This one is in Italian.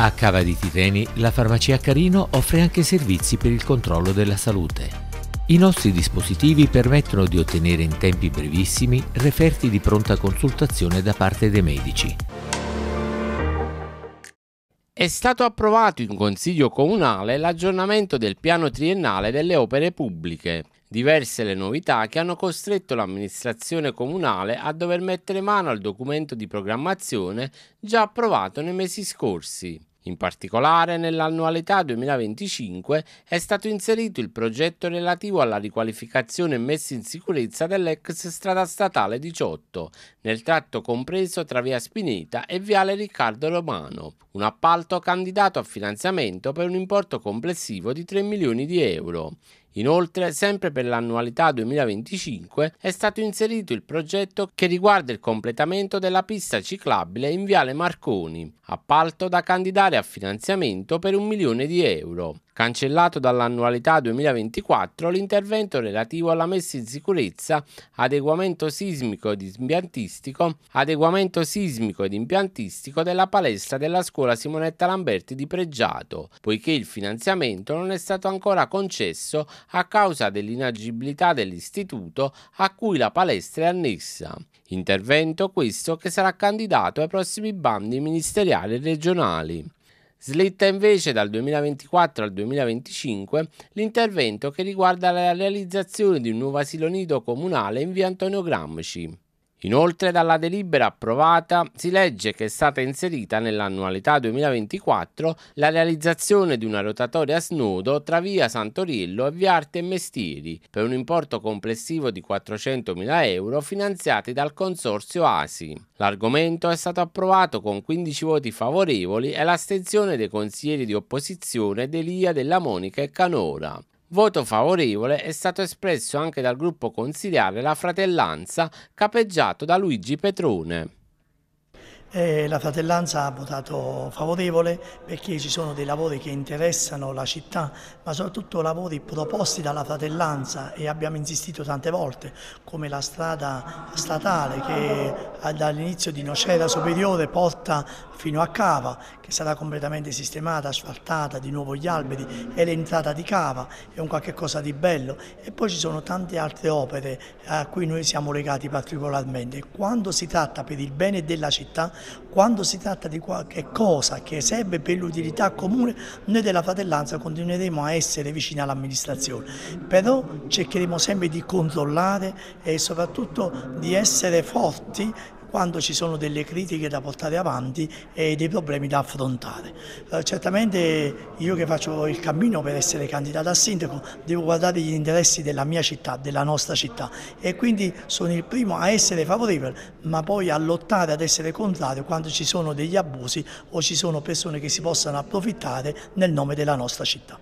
A Cava di Tireni la farmacia Carino offre anche servizi per il controllo della salute. I nostri dispositivi permettono di ottenere in tempi brevissimi referti di pronta consultazione da parte dei medici. È stato approvato in Consiglio Comunale l'aggiornamento del piano triennale delle opere pubbliche. Diverse le novità che hanno costretto l'amministrazione comunale a dover mettere mano al documento di programmazione già approvato nei mesi scorsi. In particolare, nell'annualità 2025 è stato inserito il progetto relativo alla riqualificazione e messa in sicurezza dell'ex strada statale 18, nel tratto compreso tra via Spineta e viale Riccardo Romano, un appalto candidato a finanziamento per un importo complessivo di 3 milioni di euro. Inoltre, sempre per l'annualità 2025, è stato inserito il progetto che riguarda il completamento della pista ciclabile in Viale Marconi, appalto da candidare a finanziamento per un milione di euro cancellato dall'annualità 2024 l'intervento relativo alla messa in sicurezza, adeguamento sismico ed impiantistico, adeguamento sismico ed impiantistico della palestra della scuola Simonetta Lamberti di Pregiato, poiché il finanziamento non è stato ancora concesso a causa dell'inagibilità dell'istituto a cui la palestra è annessa. Intervento questo che sarà candidato ai prossimi bandi ministeriali e regionali. Slitta invece dal 2024 al 2025 l'intervento che riguarda la realizzazione di un nuovo asilo nido comunale in via Antonio Gramsci. Inoltre dalla delibera approvata si legge che è stata inserita nell'annualità 2024 la realizzazione di una rotatoria a snodo tra via Santoriello e via Arte e Mestieri per un importo complessivo di 400.000 euro finanziati dal consorzio ASI. L'argomento è stato approvato con 15 voti favorevoli e l'astenzione dei consiglieri di opposizione Delia Della Monica e Canora. Voto favorevole è stato espresso anche dal gruppo consiliare La Fratellanza, capeggiato da Luigi Petrone. Eh, la fratellanza ha votato favorevole perché ci sono dei lavori che interessano la città, ma soprattutto lavori proposti dalla fratellanza e abbiamo insistito tante volte, come la strada statale che dall'inizio di Nocera Superiore porta fino a Cava, che sarà completamente sistemata, asfaltata, di nuovo gli alberi, è l'entrata di Cava, è un qualche cosa di bello e poi ci sono tante altre opere a cui noi siamo legati particolarmente. Quando si tratta per il bene della città quando si tratta di qualche cosa che serve per l'utilità comune, noi della fratellanza continueremo a essere vicini all'amministrazione, però cercheremo sempre di controllare e soprattutto di essere forti quando ci sono delle critiche da portare avanti e dei problemi da affrontare. Eh, certamente io che faccio il cammino per essere candidato a sindaco devo guardare gli interessi della mia città, della nostra città e quindi sono il primo a essere favorevole ma poi a lottare ad essere contrario quando ci sono degli abusi o ci sono persone che si possano approfittare nel nome della nostra città.